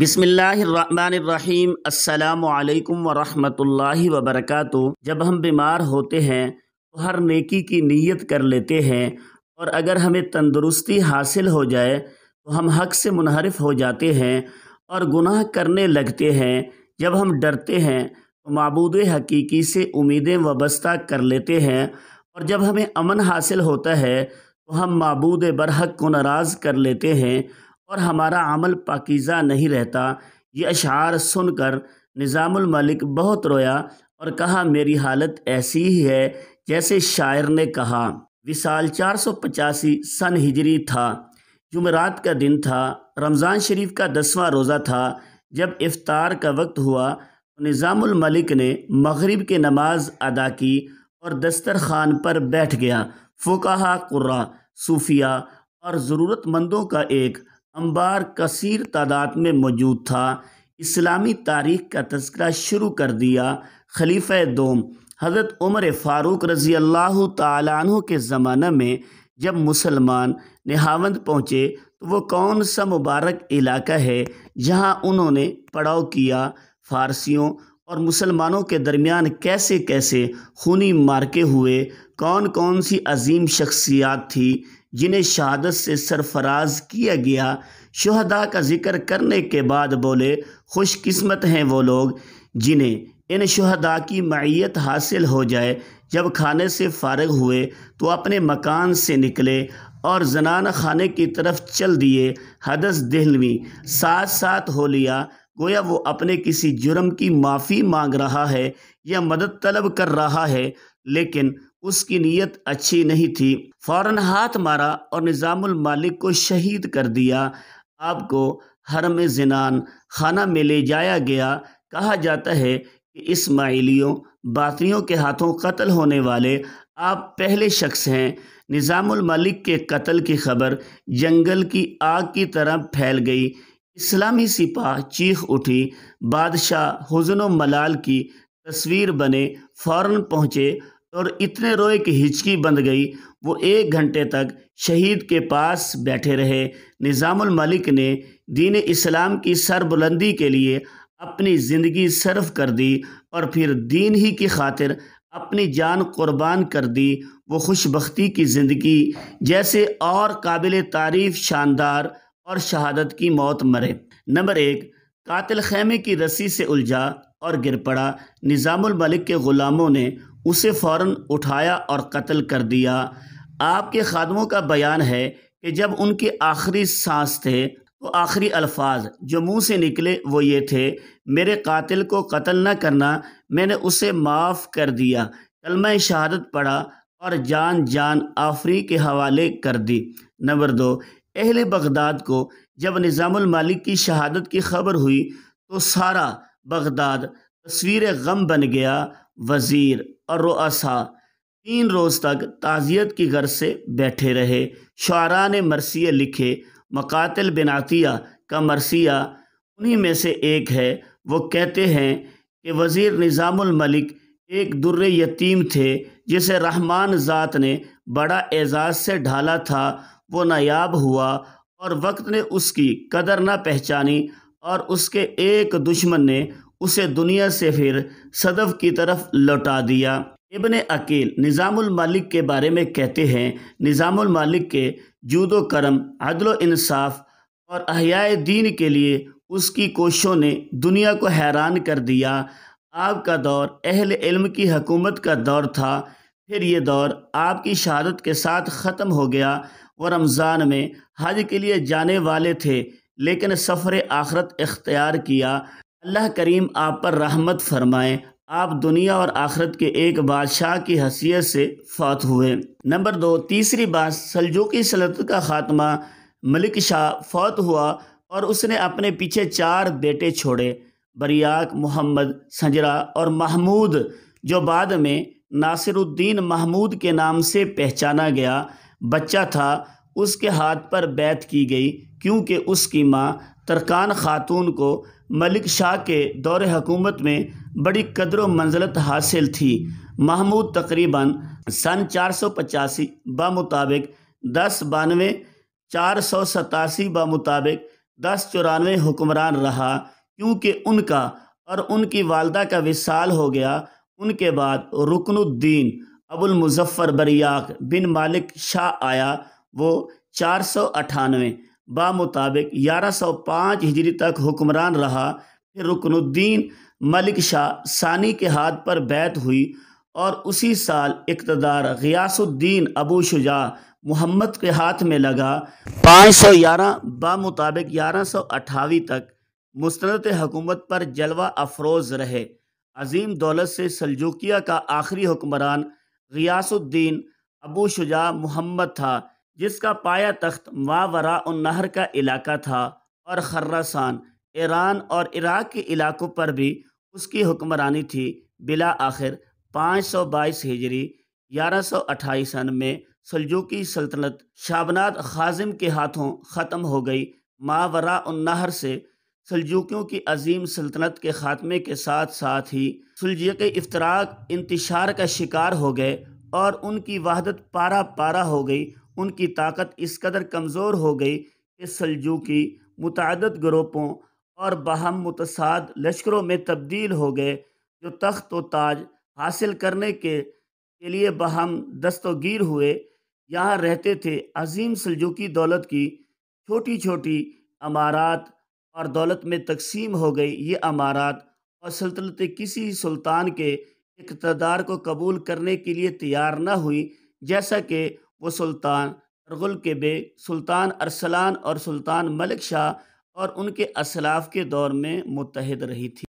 बिसमीम् अल्लाम वरहमतुल्लाहि वबरकत जब हम बीमार होते हैं तो हर नेकी की नीयत कर लेते हैं और अगर हमें तंदुरुस्ती हासिल हो जाए तो हम हक से मुनहरफ हो जाते हैं और गुनाह करने लगते हैं जब हम डरते हैं तो मबूद हकीकी से उम्मीदें वबस्ता कर लेते हैं और जब हमें अमन हासिल होता है तो हम मबूद बरहक को नाराज़ कर लेते हैं और हमारा अमल पाकिज़ा नहीं रहता ये अशार सुनकर मलिक बहुत रोया और कहा मेरी हालत ऐसी ही है जैसे शायर ने कहा विशाल चार सौ पचासी सन हिजरी था जुमरात का दिन था रमज़ान शरीफ का दसवां रोज़ा था जब इफ़ार का वक्त हुआ तो निज़ामुलमलिक ने मगरिब की नमाज अदा की और दस्तर खान पर बैठ गया फ़ुकाहा कुर्रा सूफिया और ज़रूरतमंदों का एक अंबार कसीर तादाद में मौजूद था इस्लामी तारीख़ का तस्करा शुरू कर दिया खलीफ़ दोम हज़रत उमर फ़ारूक रज़ी अल्लाह तु के ज़माने में जब मुसलमान नहावंद पहुँचे तो वो कौन सा मुबारक इलाका है जहाँ उन्होंने पड़ाव किया फ़ारसियों और मुसलमानों के दरमियान कैसे कैसे खूनी मारके हुए कौन कौन सी अजीम शख्सियात थी जिन्हें शहादत से सरफराज किया गया शहदा का जिक्र करने के बाद बोले खुशकिस्मत हैं वो लोग जिन्हें इन शहदा की मैत हासिल हो जाए जब खाने से फारग हुए तो अपने मकान से निकले और जनान खाने की तरफ चल दिए हदस दहलवी साथ साथ हो लिया गोया वो अपने किसी जुर्म की माफ़ी मांग रहा है या मदद तलब कर रहा है लेकिन उसकी नीयत अच्छी नहीं थी फौरन हाथ मारा और निज़ामुल मालिक को शहीद कर दिया आपको हरम जिनान खाना में ले जाया गया कहा जाता है कि इसमाइलियों बातियों के हाथों कत्ल होने वाले आप पहले शख्स हैं निज़ामुल मालिक के कत्ल की खबर जंगल की आग की तरह फैल गई इस्लामी सिपाह चीख उठी बादशाह हजन मलाल की तस्वीर बने फ़ौर पहुँचे और इतने रोए कि हिचकी बंद गई वो एक घंटे तक शहीद के पास बैठे रहे निज़ामुल मलिक ने दीन इस्लाम की सरबुलंदी के लिए अपनी ज़िंदगी सर्व कर दी और फिर दीन ही की खातिर अपनी जान कुर्बान कर दी वो खुशबख्ती की ज़िंदगी जैसे और काबिल तारीफ़ शानदार और शहादत की मौत मरे नंबर एक कातिल खेमे की रस्सी से उलझा और गिर पड़ा निज़ामुल मलिक के ग़ुलामों ने उसे फ़ौर उठाया और कत्ल कर दिया आपके खादमों का बयान है कि जब उनके आखिरी सांस थे तो आखिरी अल्फाज जो मुंह से निकले वो ये थे मेरे कातिल को कत्ल न करना मैंने उसे माफ़ कर दिया कलमा शहादत पढ़ा और जान जान आफरी के हवाले कर दी नंबर दो अहल बगदाद को जब निज़ामुल मालिक की शहादत की खबर हुई तो सारा बगदाद तस्वीर गम बन गया वज़ीर और रसा तीन रोज़ तक ताज़ियत की गर्ज से बैठे रहे शारा ने मरसिए लिखे मकातल बिनातिया का मरसिया उन्हीं में से एक है वो कहते हैं कि वज़ीर निज़ामुलमलिक एक दुर्र यतीम थे जिसे रहमान ज़ात ने बड़ा एजाज़ से ढाला था वो नायाब हुआ और वक्त ने उसकी कदर ना पहचानी और उसके एक दुश्मन ने उसे दुनिया से फिर सदफ की तरफ लौटा दिया इबन अकील निज़ामुल मालिक के बारे में कहते हैं निज़ामुल मालिक के जूदो करम इंसाफ और अहियाए दीन के लिए उसकी कोशिशों ने दुनिया को हैरान कर दिया आपका दौर अहल इल्म की हकूमत का दौर था फिर ये दौर आपकी शहादत के साथ ख़त्म हो गया और रमज़ान में हज के लिए जाने वाले थे लेकिन सफ़र आखरत इख्तियार किया अल्लाह करीम आप पर रहमत फरमाएं आप दुनिया और आखरत के एक बादशाह की हसीियत से फात हुए नंबर दो तीसरी बात की सलत का ख़ात्मा मलिक शाह फौत हुआ और उसने अपने पीछे चार बेटे छोड़े बरियाक मोहम्मद संजरा और महमूद जो बाद में नासिरुद्दीन महमूद के नाम से पहचाना गया बच्चा था उसके हाथ पर बैत की गई क्योंकि उसकी माँ तरकान खातून को मलिक शाह के दौर हकूमत में बड़ी कदर व मंजलत हासिल थी महमूद तकरीबन सन चार सौ पचासी बामुताबिक दस बानवे चार सौ सतासी बामुताबिक दस चौरानवे हुक्मरान रहा क्योंकि उनका और उनकी वालदा का विसाल हो गया उनके बाद रुकनुद्दीन अबुल मुजफ़्फ़र बरियाक बिन मालिक शाह आया वो चार सौ बा बामुताबिक ग्यारह सौ पाँच हिजरी तक हुक्मरान रहा फिर रुकनुद्दीन मलिक शाह सानी के हाथ पर बैत हुई और उसी साल इकतदार गयासुद्दीन अबू शुजा मोहम्मद के हाथ में लगा पाँच सौ ग्यारह बामुताबिक ग्यारह सौ अठावी तक मुस्त हुकूमत पर जलवा अफरोज रहे अजीम दौलत से सलजुकिया का आखिरी हुक्मरान गयासुद्दीन अबू शुजा मोहम्मद था जिसका पाया तख्त मावरा उन नहर का इलाका था और खर्रासान ईरान और इराक के इलाकों पर भी उसकी हुक्मरानी थी बिला आखिर पाँच सौ बाईस हिजरी ग्यारह सौ अट्ठाईस सन में सलजूकी सल्तनत शाबनाद खाजिम के हाथों ख़त्म हो गई मावरा उन नहर से सलजूकियों की अजीम सल्तनत के ख़ात्मे के साथ साथ ही सुलजिया के इफ्तराक इंतशार का शिकार हो गए और उनकी वहादत पारा पारा हो गई उनकी ताकत इस कदर कमज़ोर हो गई कि की मुतद ग्रोपों और बहम मुतसाद लश्करों में तब्दील हो गए जो तख्त व ताज हासिल करने के, के लिए बहम दस्तगीर हुए यहाँ रहते थे अजीम की दौलत की छोटी छोटी अमारात और दौलत में तकसीम हो गई ये अमारात और सल्तनत किसी सुल्तान के इकतदार को कबूल करने के लिए तैयार न हुई जैसा कि वो सुल्तान अरगुल के बे सुल्तान अरसलान और सुल्तान मलिक शाह और उनके असलाफ के दौर में मुतहद रही थी